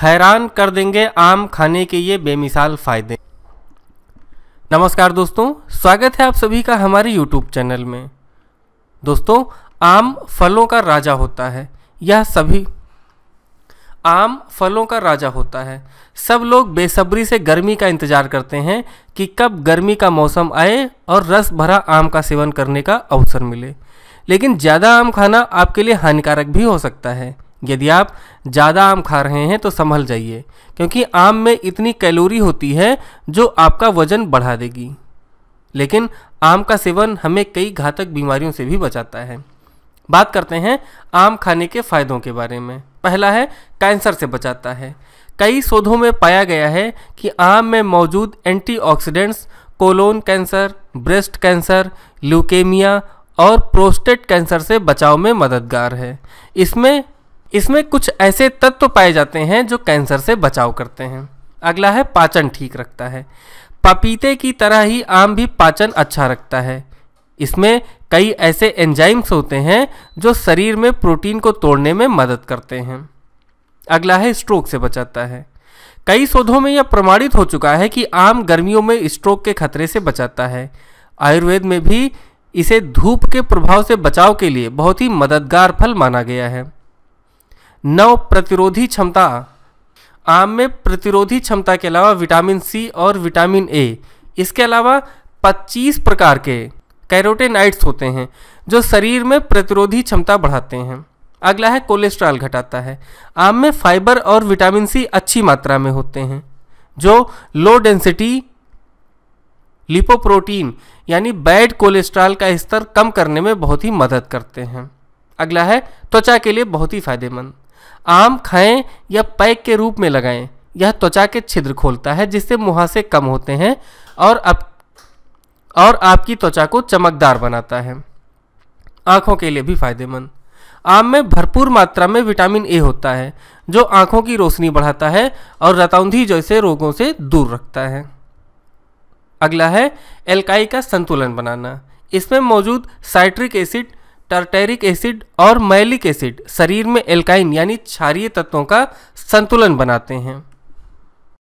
हैरान कर देंगे आम खाने के ये बेमिसाल फ़ायदे नमस्कार दोस्तों स्वागत है आप सभी का हमारे YouTube चैनल में दोस्तों आम फलों का राजा होता है यह सभी आम फलों का राजा होता है सब लोग बेसब्री से गर्मी का इंतज़ार करते हैं कि कब गर्मी का मौसम आए और रस भरा आम का सेवन करने का अवसर मिले लेकिन ज़्यादा आम खाना आपके लिए हानिकारक भी हो सकता है यदि आप ज़्यादा आम खा रहे हैं तो संभल जाइए क्योंकि आम में इतनी कैलोरी होती है जो आपका वजन बढ़ा देगी लेकिन आम का सेवन हमें कई घातक बीमारियों से भी बचाता है बात करते हैं आम खाने के फायदों के बारे में पहला है कैंसर से बचाता है कई शोधों में पाया गया है कि आम में मौजूद antioxidants colon cancer breast cancer leukaemia और प्रोस्टेट कैंसर से बचाव में मददगार है इसमें इसमें कुछ ऐसे तत्व पाए जाते हैं जो कैंसर से बचाव करते हैं अगला है पाचन ठीक रखता है पपीते की तरह ही आम भी पाचन अच्छा रखता है इसमें कई ऐसे एंजाइम्स होते हैं जो शरीर में प्रोटीन को तोड़ने में मदद करते हैं अगला है स्ट्रोक से बचाता है कई शोधों में यह प्रमाणित हो चुका है कि आम गर्मियों में स्ट्रोक के खतरे से बचाता है आयुर्वेद में भी इसे धूप के प्रभाव से बचाव के लिए बहुत ही मददगार फल माना गया है नव प्रतिरोधी क्षमता आम में प्रतिरोधी क्षमता के अलावा विटामिन सी और विटामिन ए इसके अलावा 25 प्रकार के कैरोटेनाइट्स होते हैं जो शरीर में प्रतिरोधी क्षमता बढ़ाते हैं अगला है कोलेस्ट्रॉल घटाता है आम में फाइबर और विटामिन सी अच्छी मात्रा में होते हैं जो लो डेंसिटी लिपोप्रोटीन यानी बैड कोलेस्ट्रॉल का स्तर कम करने में बहुत ही मदद करते हैं अगला है त्वचा के लिए बहुत ही फायदेमंद आम खाएं या पैक के रूप में लगाएं यह त्वचा के छिद्र खोलता है जिससे मुहासे कम होते हैं और अब और आपकी त्वचा को चमकदार बनाता है आँखों के लिए भी फायदेमंद आम में भरपूर मात्रा में विटामिन ए होता है जो आँखों की रोशनी बढ़ाता है और रतौंधी जैसे रोगों से दूर रखता है अगला है एल्काई का संतुलन बनाना इसमें मौजूद साइट्रिक एसिड टर्टेरिक एसिड और मैलिक एसिड शरीर में एल्काइन यानी क्षारीय तत्वों का संतुलन बनाते हैं